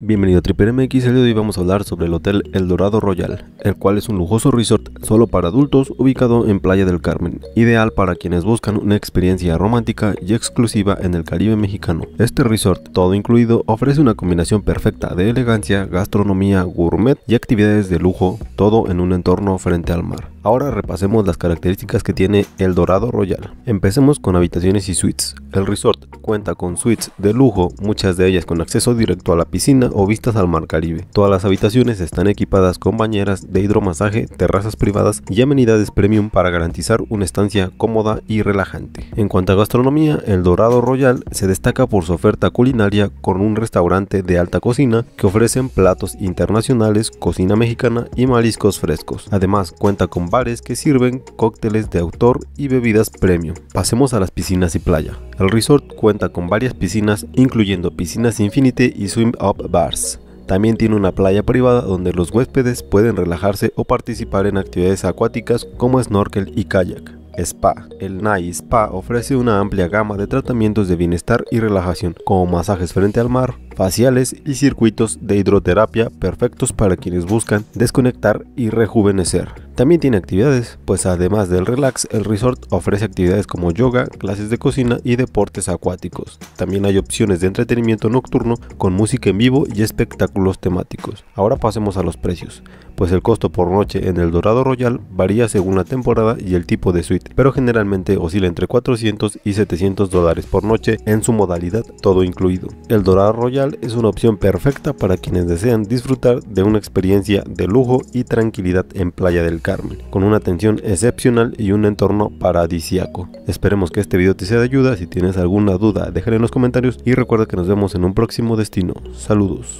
Bienvenido a Triple MX, el día de hoy vamos a hablar sobre el Hotel El Dorado Royal, el cual es un lujoso resort solo para adultos ubicado en Playa del Carmen, ideal para quienes buscan una experiencia romántica y exclusiva en el Caribe mexicano. Este resort, todo incluido, ofrece una combinación perfecta de elegancia, gastronomía, gourmet y actividades de lujo, todo en un entorno frente al mar. Ahora repasemos las características que tiene el Dorado Royal. Empecemos con habitaciones y suites. El resort cuenta con suites de lujo, muchas de ellas con acceso directo a la piscina o vistas al mar Caribe. Todas las habitaciones están equipadas con bañeras de hidromasaje, terrazas privadas y amenidades premium para garantizar una estancia cómoda y relajante. En cuanto a gastronomía, el Dorado Royal se destaca por su oferta culinaria con un restaurante de alta cocina que ofrecen platos internacionales, cocina mexicana y mariscos frescos. Además cuenta con que sirven cócteles de autor y bebidas premium. Pasemos a las piscinas y playa. El resort cuenta con varias piscinas, incluyendo piscinas Infinity y Swim Up Bars. También tiene una playa privada donde los huéspedes pueden relajarse o participar en actividades acuáticas como snorkel y kayak. Spa. El Nai Spa ofrece una amplia gama de tratamientos de bienestar y relajación, como masajes frente al mar, faciales y circuitos de hidroterapia perfectos para quienes buscan desconectar y rejuvenecer. También tiene actividades, pues además del relax, el resort ofrece actividades como yoga, clases de cocina y deportes acuáticos. También hay opciones de entretenimiento nocturno con música en vivo y espectáculos temáticos. Ahora pasemos a los precios, pues el costo por noche en el Dorado Royal varía según la temporada y el tipo de suite, pero generalmente oscila entre 400 y 700 dólares por noche en su modalidad todo incluido. El Dorado Royal es una opción perfecta para quienes desean disfrutar de una experiencia de lujo y tranquilidad en Playa del Carmen, con una atención excepcional y un entorno paradisiaco. Esperemos que este video te sea de ayuda, si tienes alguna duda déjala en los comentarios y recuerda que nos vemos en un próximo destino. Saludos.